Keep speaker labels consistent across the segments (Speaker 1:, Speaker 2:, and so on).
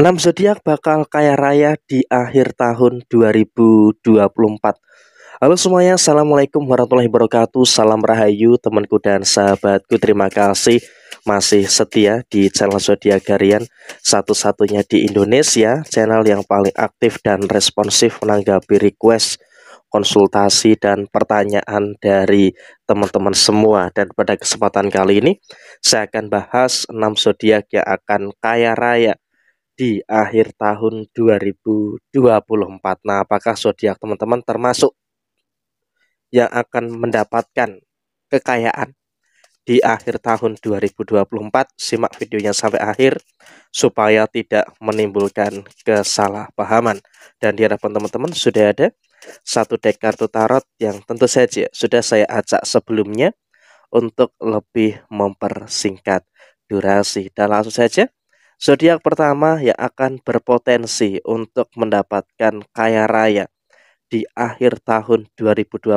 Speaker 1: 6 zodiak bakal kaya raya di akhir tahun 2024. Halo semuanya, Assalamualaikum warahmatullahi wabarakatuh Salam Rahayu temanku dan sahabatku Terima kasih masih setia di channel Zodiak Harian Satu-satunya di Indonesia Channel yang paling aktif dan responsif menanggapi request konsultasi dan pertanyaan dari teman-teman semua dan pada kesempatan kali ini saya akan bahas 6 zodiak yang akan kaya raya di akhir tahun 2024. Nah, apakah zodiak teman-teman termasuk yang akan mendapatkan kekayaan di akhir tahun 2024? Simak videonya sampai akhir supaya tidak menimbulkan kesalahpahaman. Dan di hadapan teman-teman sudah ada satu deck kartu tarot yang tentu saja sudah saya ajak sebelumnya untuk lebih mempersingkat durasi. Dan langsung saja Zodiak pertama yang akan berpotensi untuk mendapatkan kaya raya di akhir tahun 2024.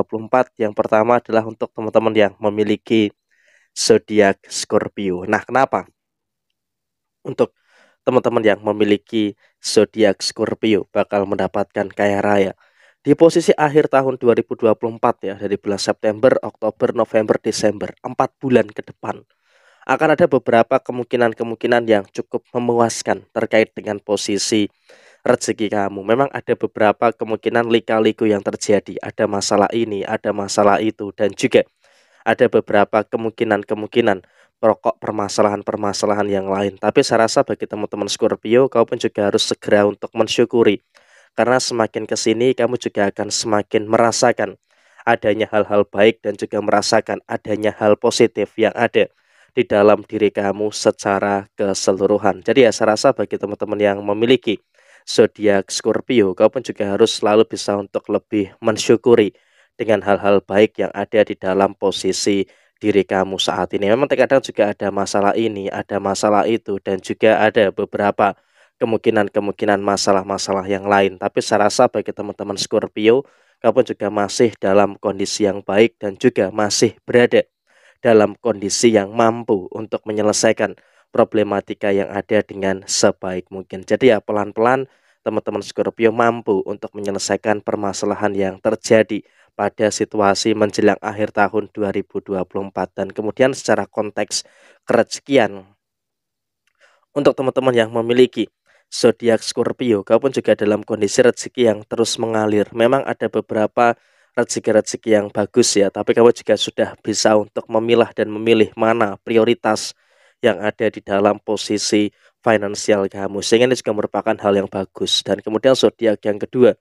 Speaker 1: Yang pertama adalah untuk teman-teman yang memiliki zodiak Scorpio. Nah, kenapa? Untuk teman-teman yang memiliki zodiak Scorpio bakal mendapatkan kaya raya. Di posisi akhir tahun 2024 ya, dari bulan September, Oktober, November, Desember, 4 bulan ke depan akan ada beberapa kemungkinan-kemungkinan yang cukup memuaskan terkait dengan posisi rezeki kamu. Memang ada beberapa kemungkinan lika-liku yang terjadi. Ada masalah ini, ada masalah itu, dan juga ada beberapa kemungkinan-kemungkinan perokok permasalahan-permasalahan yang lain. Tapi saya rasa bagi teman-teman Scorpio, kau pun juga harus segera untuk mensyukuri. Karena semakin ke sini kamu juga akan semakin merasakan adanya hal-hal baik dan juga merasakan adanya hal positif yang ada di dalam diri kamu secara keseluruhan. Jadi ya saya rasa bagi teman-teman yang memiliki zodiak Scorpio, kau pun juga harus selalu bisa untuk lebih mensyukuri dengan hal-hal baik yang ada di dalam posisi diri kamu saat ini. Memang terkadang juga ada masalah ini, ada masalah itu, dan juga ada beberapa kemungkinan-kemungkinan masalah-masalah yang lain. Tapi saya rasa bagi teman-teman Scorpio, kau pun juga masih dalam kondisi yang baik dan juga masih berada dalam kondisi yang mampu untuk menyelesaikan problematika yang ada dengan sebaik mungkin. Jadi ya pelan-pelan teman-teman Scorpio mampu untuk menyelesaikan permasalahan yang terjadi pada situasi menjelang akhir tahun 2024 dan kemudian secara konteks kerezekian untuk teman-teman yang memiliki zodiak Scorpio, kau pun juga dalam kondisi rezeki yang terus mengalir. Memang ada beberapa rezeki-rezeki yang bagus ya. Tapi kamu juga sudah bisa untuk memilah dan memilih mana prioritas yang ada di dalam posisi finansial kamu. Sehingga ini juga merupakan hal yang bagus. Dan kemudian zodiak yang kedua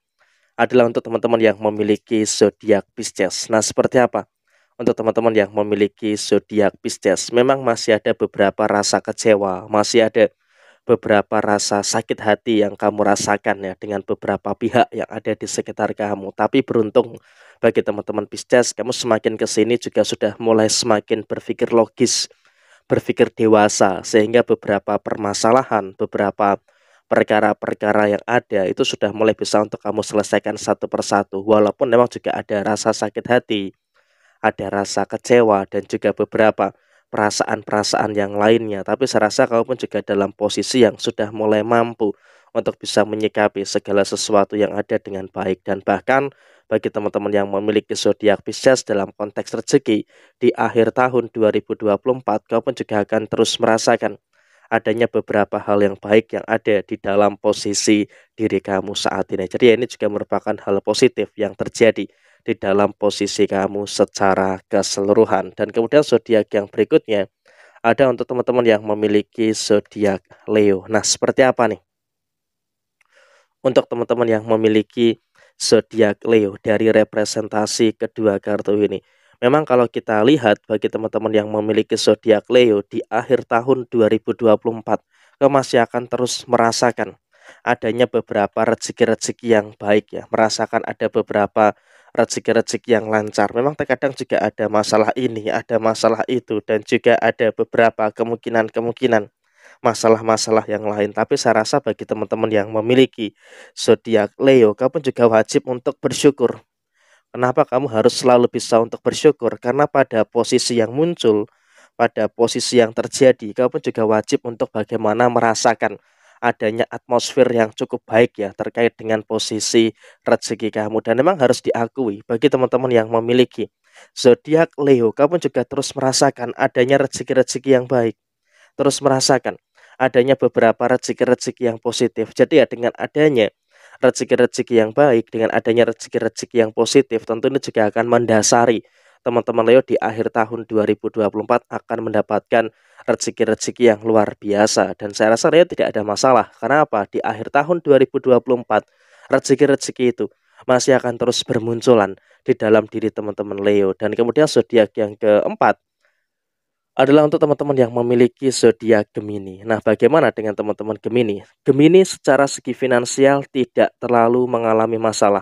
Speaker 1: adalah untuk teman-teman yang memiliki zodiak Pisces. Nah, seperti apa? Untuk teman-teman yang memiliki zodiak Pisces, memang masih ada beberapa rasa kecewa, masih ada beberapa rasa sakit hati yang kamu rasakan ya dengan beberapa pihak yang ada di sekitar kamu. Tapi beruntung bagi teman-teman Pisces, kamu semakin ke sini juga sudah mulai semakin berpikir logis, berpikir dewasa sehingga beberapa permasalahan, beberapa perkara-perkara yang ada itu sudah mulai bisa untuk kamu selesaikan satu persatu. Walaupun memang juga ada rasa sakit hati, ada rasa kecewa dan juga beberapa perasaan-perasaan yang lainnya. Tapi saya rasa kamu pun juga dalam posisi yang sudah mulai mampu untuk bisa menyikapi segala sesuatu yang ada dengan baik dan bahkan bagi teman-teman yang memiliki zodiak Pisces dalam konteks rezeki di akhir tahun 2024 kau pun juga akan terus merasakan adanya beberapa hal yang baik yang ada di dalam posisi diri kamu saat ini. Jadi ya, ini juga merupakan hal positif yang terjadi di dalam posisi kamu secara keseluruhan. Dan kemudian zodiak yang berikutnya ada untuk teman-teman yang memiliki zodiak Leo. Nah, seperti apa nih? Untuk teman-teman yang memiliki zodiak Leo dari representasi kedua kartu ini. Memang kalau kita lihat bagi teman-teman yang memiliki zodiak Leo di akhir tahun 2024, kamu masih akan terus merasakan adanya beberapa rezeki-rezeki yang baik ya, merasakan ada beberapa rezeki-rezeki yang lancar. Memang terkadang juga ada masalah ini, ada masalah itu, dan juga ada beberapa kemungkinan-kemungkinan masalah-masalah yang lain. Tapi saya rasa bagi teman-teman yang memiliki zodiak Leo, kamu juga wajib untuk bersyukur. Kenapa kamu harus selalu bisa untuk bersyukur? Karena pada posisi yang muncul, pada posisi yang terjadi, kamu juga wajib untuk bagaimana merasakan adanya atmosfer yang cukup baik ya terkait dengan posisi rezeki kamu dan memang harus diakui bagi teman-teman yang memiliki zodiak Leo kamu juga terus merasakan adanya rezeki-rezeki yang baik terus merasakan adanya beberapa rezeki-rezeki yang positif jadi ya dengan adanya rezeki-rezeki yang baik dengan adanya rezeki-rezeki yang positif tentu ini juga akan mendasari teman-teman Leo di akhir tahun 2024 akan mendapatkan rezeki-rezeki yang luar biasa dan saya rasa Rio tidak ada masalah karena apa di akhir tahun 2024 rezeki-rezeki itu masih akan terus bermunculan di dalam diri teman-teman Leo dan kemudian zodiak yang keempat adalah untuk teman-teman yang memiliki zodiak Gemini. Nah, bagaimana dengan teman-teman Gemini? Gemini secara segi finansial tidak terlalu mengalami masalah.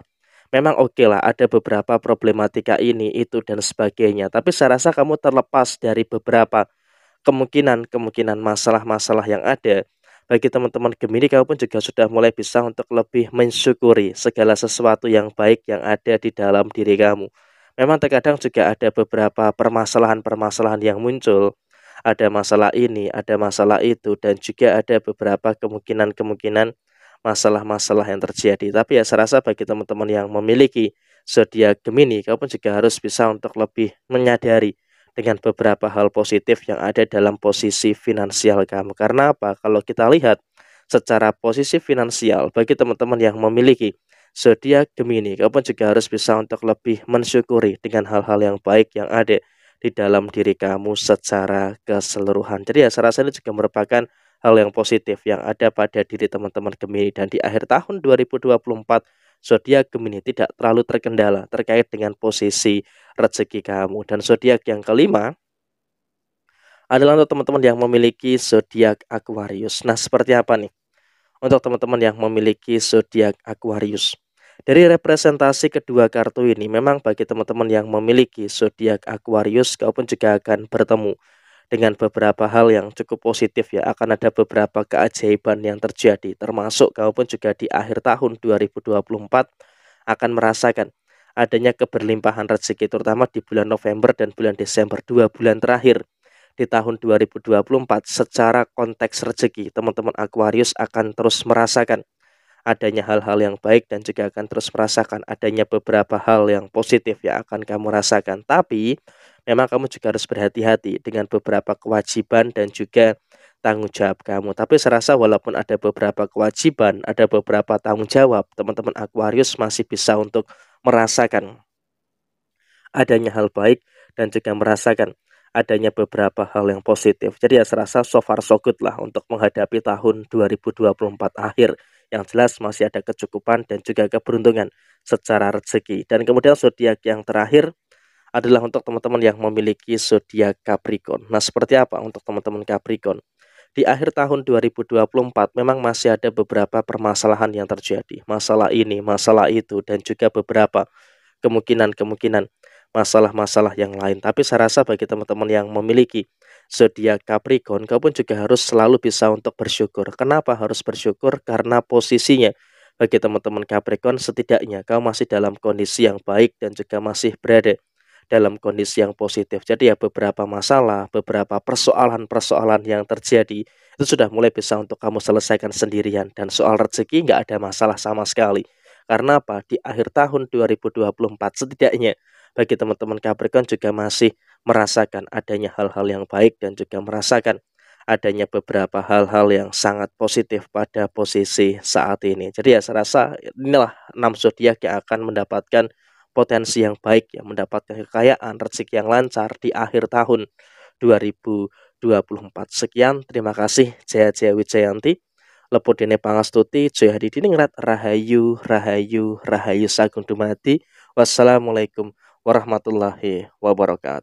Speaker 1: Memang oke okay lah, ada beberapa problematika ini, itu, dan sebagainya. Tapi saya rasa kamu terlepas dari beberapa kemungkinan-kemungkinan masalah-masalah yang ada bagi teman-teman Gemini kamu pun juga sudah mulai bisa untuk lebih mensyukuri segala sesuatu yang baik yang ada di dalam diri kamu. Memang terkadang juga ada beberapa permasalahan-permasalahan yang muncul. Ada masalah ini, ada masalah itu, dan juga ada beberapa kemungkinan-kemungkinan masalah-masalah yang terjadi. Tapi ya saya rasa bagi teman-teman yang memiliki zodiak Gemini, kamu pun juga harus bisa untuk lebih menyadari dengan beberapa hal positif yang ada dalam posisi finansial kamu. Karena apa? Kalau kita lihat secara posisi finansial bagi teman-teman yang memiliki zodiak Gemini, kamu juga harus bisa untuk lebih mensyukuri dengan hal-hal yang baik yang ada di dalam diri kamu secara keseluruhan. Jadi ya saya rasa ini juga merupakan hal yang positif yang ada pada diri teman-teman Gemini dan di akhir tahun 2024 zodiak Gemini tidak terlalu terkendala terkait dengan posisi rezeki kamu. Dan zodiak yang kelima adalah untuk teman-teman yang memiliki zodiak Aquarius. Nah, seperti apa nih? Untuk teman-teman yang memiliki zodiak Aquarius. Dari representasi kedua kartu ini memang bagi teman-teman yang memiliki zodiak Aquarius, kau pun juga akan bertemu dengan beberapa hal yang cukup positif ya akan ada beberapa keajaiban yang terjadi termasuk kau pun juga di akhir tahun 2024 akan merasakan adanya keberlimpahan rezeki terutama di bulan November dan bulan Desember dua bulan terakhir di tahun 2024 secara konteks rezeki teman-teman Aquarius akan terus merasakan adanya hal-hal yang baik dan juga akan terus merasakan adanya beberapa hal yang positif yang akan kamu rasakan. Tapi memang kamu juga harus berhati-hati dengan beberapa kewajiban dan juga tanggung jawab kamu. Tapi serasa walaupun ada beberapa kewajiban, ada beberapa tanggung jawab, teman-teman Aquarius masih bisa untuk merasakan adanya hal baik dan juga merasakan adanya beberapa hal yang positif. Jadi ya serasa so far so good lah untuk menghadapi tahun 2024 akhir. Yang jelas masih ada kecukupan dan juga keberuntungan secara rezeki. Dan kemudian zodiak yang terakhir adalah untuk teman-teman yang memiliki zodiak Capricorn. Nah, seperti apa untuk teman-teman Capricorn? Di akhir tahun 2024 memang masih ada beberapa permasalahan yang terjadi. Masalah ini, masalah itu dan juga beberapa kemungkinan-kemungkinan masalah-masalah yang lain. Tapi saya rasa bagi teman-teman yang memiliki zodiak Capricorn, kau pun juga harus selalu bisa untuk bersyukur. Kenapa harus bersyukur? Karena posisinya bagi teman-teman Capricorn setidaknya kau masih dalam kondisi yang baik dan juga masih berada dalam kondisi yang positif. Jadi ya beberapa masalah, beberapa persoalan-persoalan yang terjadi itu sudah mulai bisa untuk kamu selesaikan sendirian dan soal rezeki nggak ada masalah sama sekali. Karena apa? Di akhir tahun 2024 setidaknya bagi teman-teman Capricorn juga masih merasakan adanya hal-hal yang baik dan juga merasakan adanya beberapa hal-hal yang sangat positif pada posisi saat ini. Jadi ya saya rasa inilah 6 zodiak yang akan mendapatkan potensi yang baik yang mendapatkan kekayaan, rezeki yang lancar di akhir tahun 2024. Sekian, terima kasih Jaya Jaya Wijayanti. Lepodine pangastuti, Jaya Diningrat Rahayu, Rahayu, Rahayu Sagung dumadi Wassalamualaikum warahmatullahi wabarakatuh.